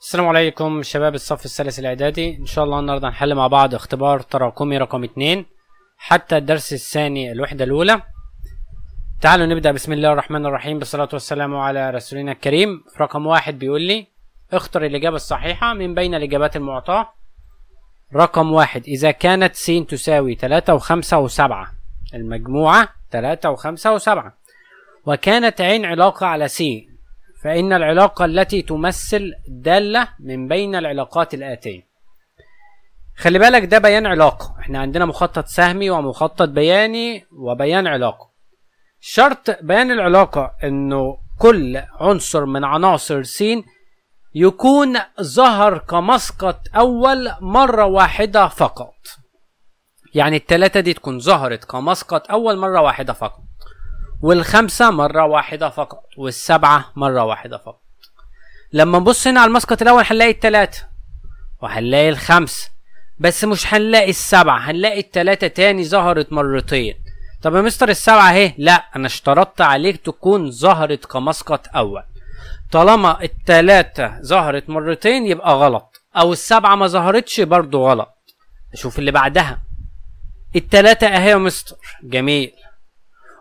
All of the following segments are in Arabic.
السلام عليكم شباب الصف الثالث الاعدادي ان شاء الله النهارده هنحل مع بعض اختبار تراكمي رقم 2 حتى الدرس الثاني الوحده الاولى تعالوا نبدا بسم الله الرحمن الرحيم بالصلاه والسلام على رسولنا الكريم في رقم واحد بيقول لي اختر الاجابه الصحيحه من بين الاجابات المعطاه رقم واحد اذا كانت س تساوي 3 و5 و7 المجموعه 3 و5 و7 وكانت عين علاقه على س فإن العلاقة التي تمثل دالة من بين العلاقات الآتية خلي بالك ده بيان علاقة احنا عندنا مخطط سهمي ومخطط بياني وبيان علاقة شرط بيان العلاقة انه كل عنصر من عناصر س يكون ظهر كمسقط أول مرة واحدة فقط يعني التلاتة دي تكون ظهرت كمسقط أول مرة واحدة فقط والخمسة مرة واحدة فقط والسبعة مرة واحدة فقط لما نبص هنا على المسقط الأول هنلاقي التلاتة وهنلاقي الخمسة بس مش هنلاقي السبعة هنلاقي التلاتة تاني ظهرت مرتين طب يا مستر السبعة اهي لا أنا اشترطت عليك تكون ظهرت كمسقط أول طالما التلاتة ظهرت مرتين يبقى غلط أو السبعة ما ظهرتش برضو غلط نشوف اللي بعدها التلاتة اهي يا مستر جميل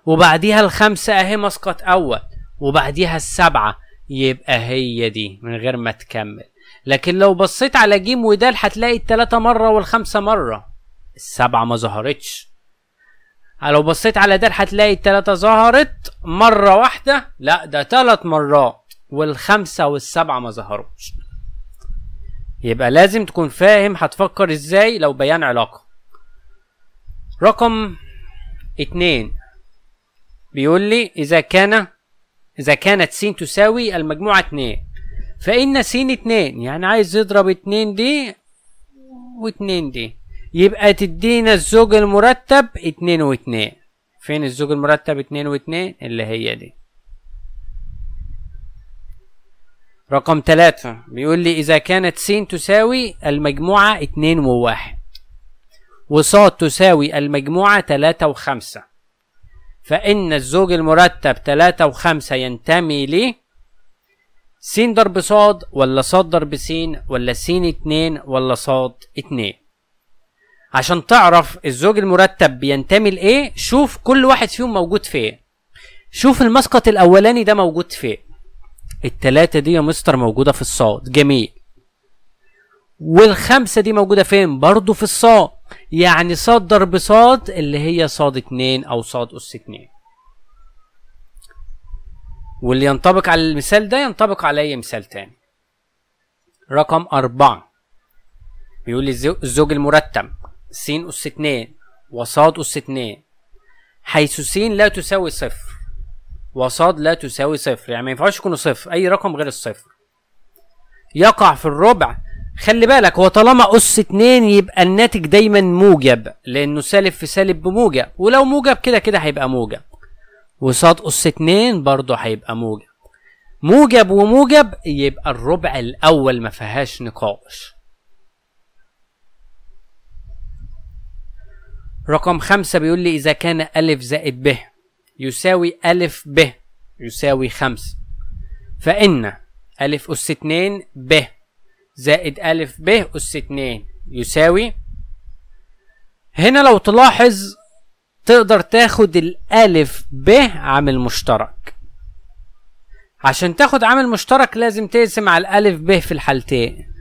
وبعديها الخمسة اهي مسقط اول وبعديها السبعة يبقى هي دي من غير ما تكمل لكن لو بصيت على جيم ودال هتلاقي التلاتة مرة والخمسة مرة السبعة ما ظهرتش لو بصيت على دال هتلاقي التلاتة ظهرت مرة واحدة لا ده تلات مرات والخمسة والسبعة ما ظهروش يبقى لازم تكون فاهم هتفكر ازاي لو بيان علاقة رقم اتنين بيقول لي إذا كان إذا كانت س تساوي المجموعة 2 فإن س 2 يعني عايز يضرب 2 دي و2 دي يبقى تدينا الزوج المرتب 2 و2 فين الزوج المرتب 2 و2 اللي هي دي رقم 3 بيقول لي إذا كانت س تساوي المجموعة 2 و1 وص تساوي المجموعة 3 و5 فإن الزوج المرتب تلاتة وخمسة ينتمي لي س ضرب ص ولا ص ضرب س ولا س اتنين ولا ص اتنين عشان تعرف الزوج المرتب بينتمي لإيه شوف كل واحد فيهم موجود فين شوف المسقط الأولاني ده موجود فين التلاتة دي يا مستر موجودة في الصاد جميل والخمسة دي موجودة فين برضو في الصاد يعني ص ضرب ص اللي هي صاد اتنين او صاد اس اتنين واللي ينطبق على المثال ده ينطبق على اي مثال تاني رقم أربعة بيقول لي الزوج المرتب س أس اتنين وصاد أس اتنين حيث س لا تساوي صفر وصاد لا تساوي صفر يعني ما ينفعش يكون صفر أي رقم غير الصفر يقع في الربع خلي بالك هو طالما أس 2 يبقى الناتج دايما موجب لأنه سالب في سالب بموجب ولو موجب كده كده هيبقى موجب وصاد أس 2 برضه هيبقى موجب موجب وموجب يبقى الربع الأول ما فيهاش نقاش رقم خمسة بيقول لي إذا كان ا زائد ب يساوي ا ب يساوي خمسة فإن ا أس 2 ب زائد أ ب أس 2 يساوي هنا لو تلاحظ تقدر تاخد الألف ب عامل مشترك عشان تاخد عامل مشترك لازم تقسم على الألف ب في الحالتين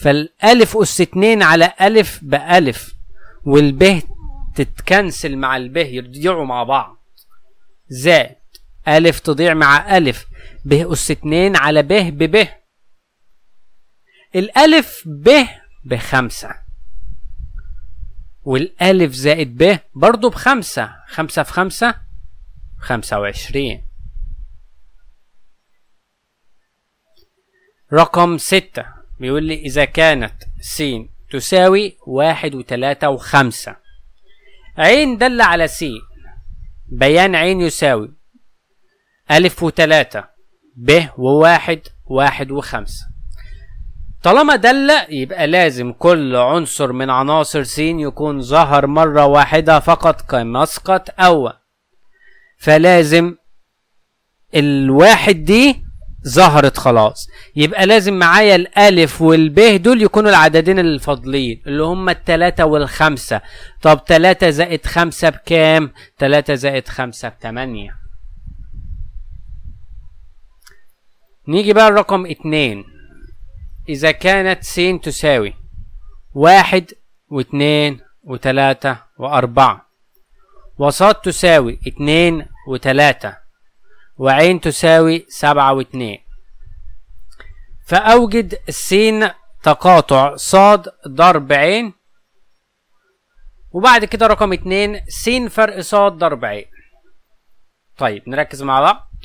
فالألف أس اتنين على ألف بألف والب تتكنسل مع الب يرجعوا مع بعض زائد ألف تضيع مع ألف ب أس اتنين على ب ب ب الألف ب بخمسة والألف زائد ب برضه بخمسة خمسة في خمسة خمسة وعشرين رقم ستة بيقول لي إذا كانت س تساوي واحد وتلاتة وخمسة عين دل على س بيان عين يساوي ألف وتلاتة ب وواحد واحد وخمسة طالما دل يبقى لازم كل عنصر من عناصر س يكون ظهر مرة واحدة فقط كمسقط أو فلازم الواحد دي ظهرت خلاص يبقى لازم معايا الألف والب دول يكونوا العددين الفضليين اللي هم التلاتة والخمسة طب تلاتة زائد خمسة بكام؟ تلاتة زائد خمسة بتمانية نيجي بقى لرقم اتنين إذا كانت س تساوي واحد واتنين وتلاتة وأربعة وصاد تساوي اتنين وتلاتة وعين تساوي سبعة واتنين فأوجد س تقاطع صاد ضرب عين وبعد كده رقم اتنين س فرق صاد ضرب عين طيب نركز مع بعض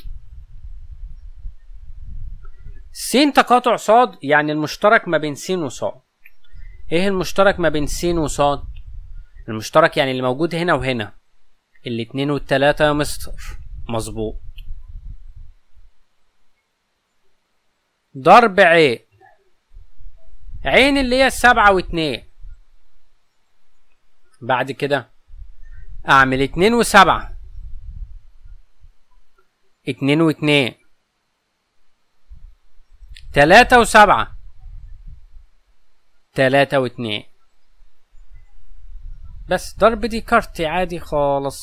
س تقاطع ص يعني المشترك ما بين س وص ايه المشترك ما بين س وص المشترك يعني اللي موجود هنا وهنا الاتنين والتلاتة يا مستر مظبوط ضرب عين عين اللي هي السبعة واتنين بعد كده اعمل اتنين وسبعة اتنين واتنين تلاتة وسبعة تلاتة واتنين بس ضرب دي كارت عادي خالص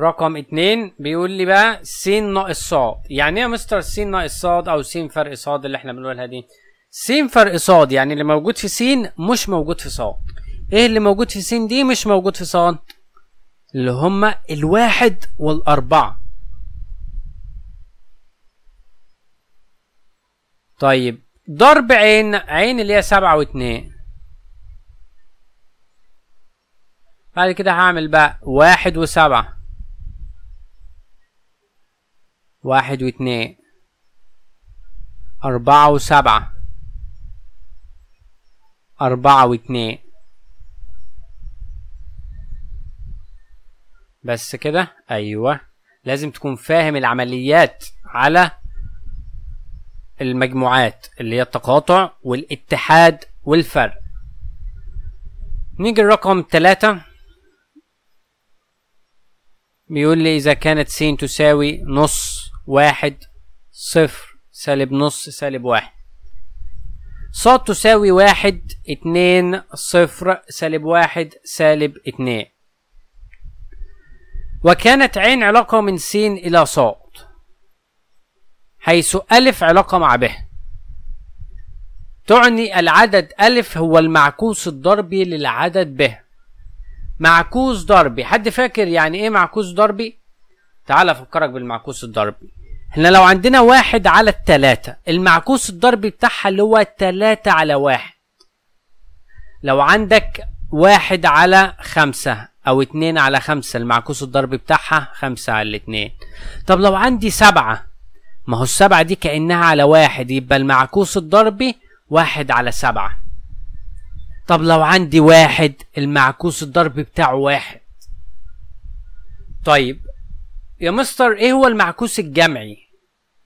رقم اتنين بيقول لي بقى س ناقص ص يعني ايه يا مستر س ناقص ص او س فرق ص اللي احنا بنقولها دي س فرق ص يعني اللي موجود في س مش موجود في ص ايه اللي موجود في س دي مش موجود في ص اللي هما الواحد والأربعة طيب ضرب عين عين اللي هي سبعة واتنين بعد كده هعمل بقى واحد وسبعة واحد واتنين أربعة وسبعة أربعة واتنين بس كده ايوه لازم تكون فاهم العمليات على المجموعات اللي هي التقاطع والاتحاد والفرق نيجي الرقم ثلاثة بيقول لي إذا كانت س تساوي نص واحد صفر سالب نص سالب واحد ص تساوي واحد اتنين صفر سالب واحد سالب اتنين وكانت عين علاقة من س إلى صاد حيث ألف علاقة مع ب تعني العدد ألف هو المعكوس الضربي للعدد ب معكوس ضربي حد فاكر يعني ايه معكوس ضربي تعال افكرك بالمعكوس الضربي احنا لو عندنا واحد على التلاتة المعكوس الضربي بتاعها اللي هو تلاتة على واحد لو عندك واحد على خمسة او اتنين على خمسة المعكوس الضرب بتاعها خمسة على الاتنين طب لو عندي سبعة ما هو السبعة دي كأنها على واحد يبقى المعكوس الضربي واحد على سبعة طب لو عندي واحد المعكوس الضربي بتاعه واحد طيب يا مستر ايه هو المعكوس الجمعي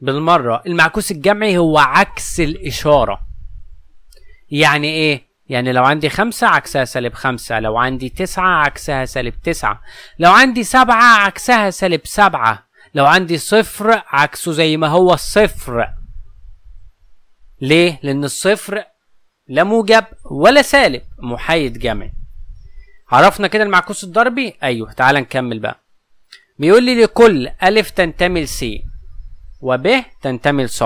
بالمرة المعكوس الجمعي هو عكس الإشارة يعني ايه يعني لو عندي خمسة عكسها سالب خمسة لو عندي تسعة عكسها سالب تسعة لو عندي سبعة عكسها سالب سبعة لو عندي صفر عكسه زي ما هو الصفر ليه؟ لأن الصفر لا موجب ولا سالب محايد جمعي عرفنا كده المعكوس الضربي؟ أيوه تعال نكمل بقى بيقول لي لكل ألف تنتمي و وب تنتمي ص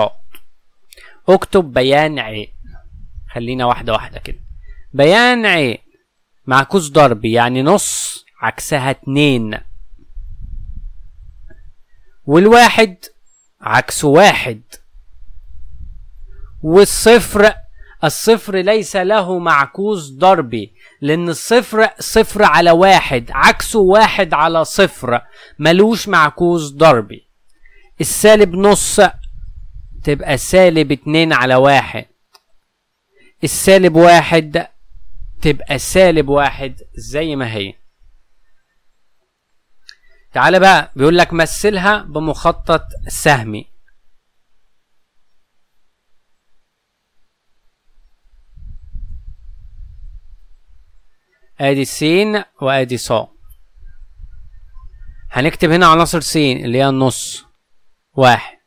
اكتب بيان ع خلينا واحدة واحدة كده بيان ع معكوس ضربي يعني نص عكسها اتنين والواحد عكسه واحد والصفر الصفر ليس له معكوس ضربي لأن الصفر صفر على واحد عكسه واحد على صفر ملوش معكوس ضربي السالب نص تبقى سالب اتنين على واحد السالب واحد تبقى سالب واحد زي ما هي تعالى بقى بيقول لك مثلها بمخطط سهمي ادي س وادي ص هنكتب هنا عناصر س اللي هي النص واحد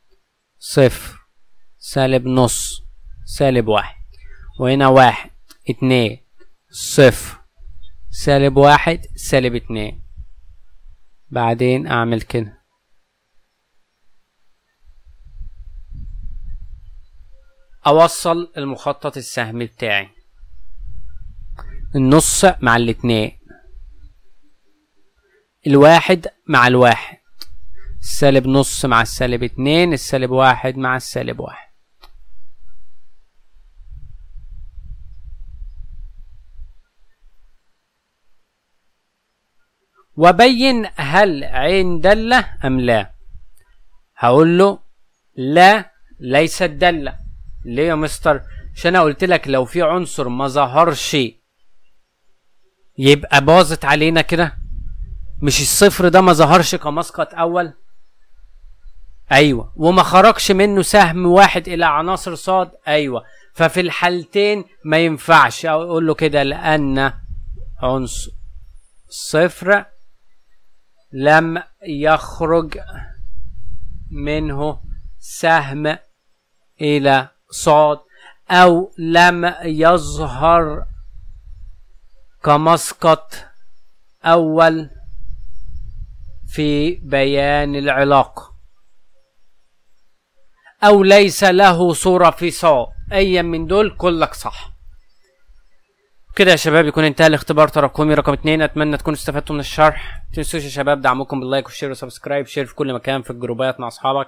صفر سالب نص سالب واحد وهنا واحد اتنين صفر سالب واحد سالب اتنين بعدين أعمل كده أوصل المخطط السهمي بتاعي النص مع الاتنين الواحد مع الواحد السالب نص مع السالب اتنين السالب واحد مع السالب واحد وبين هل عين دالة أم لا هقول له لا ليست دالة ليه يا مستر عشان انا قلت لك لو في عنصر ما ظهرش يبقى باظت علينا كده مش الصفر ده ما ظهرش كمسقط اول ايوه وما خرجش منه سهم واحد الى عناصر صاد ايوه ففي الحالتين ما ينفعش اقول له كده لان عنصر صفر لم يخرج منه سهم إلى صاد أو لم يظهر كمسقط أول في بيان العلاقة أو ليس له صورة في صاد أي من دول كلك صح كده يا شباب يكون انتهى الاختبار تراكمي رقم اتنين اتمنى تكونوا استفدتوا من الشرح تنسوش يا شباب دعمكم باللايك والشير وسبسكرايب شير في كل مكان في الجروبات مع اصحابك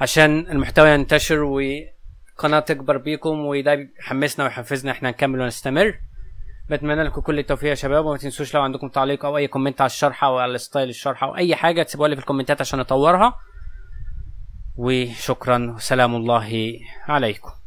عشان المحتوى ينتشر والقناه تكبر بيكم وده بيحمسنا ويحفزنا احنا نكمل ونستمر بتمنى لكم كل التوفيق يا شباب وما تنسوش لو عندكم تعليق او اي كومنت على الشرح او على ستايل الشرح او اي حاجه تسيبوها لي في الكومنتات عشان اطورها وشكرا وسلام الله عليكم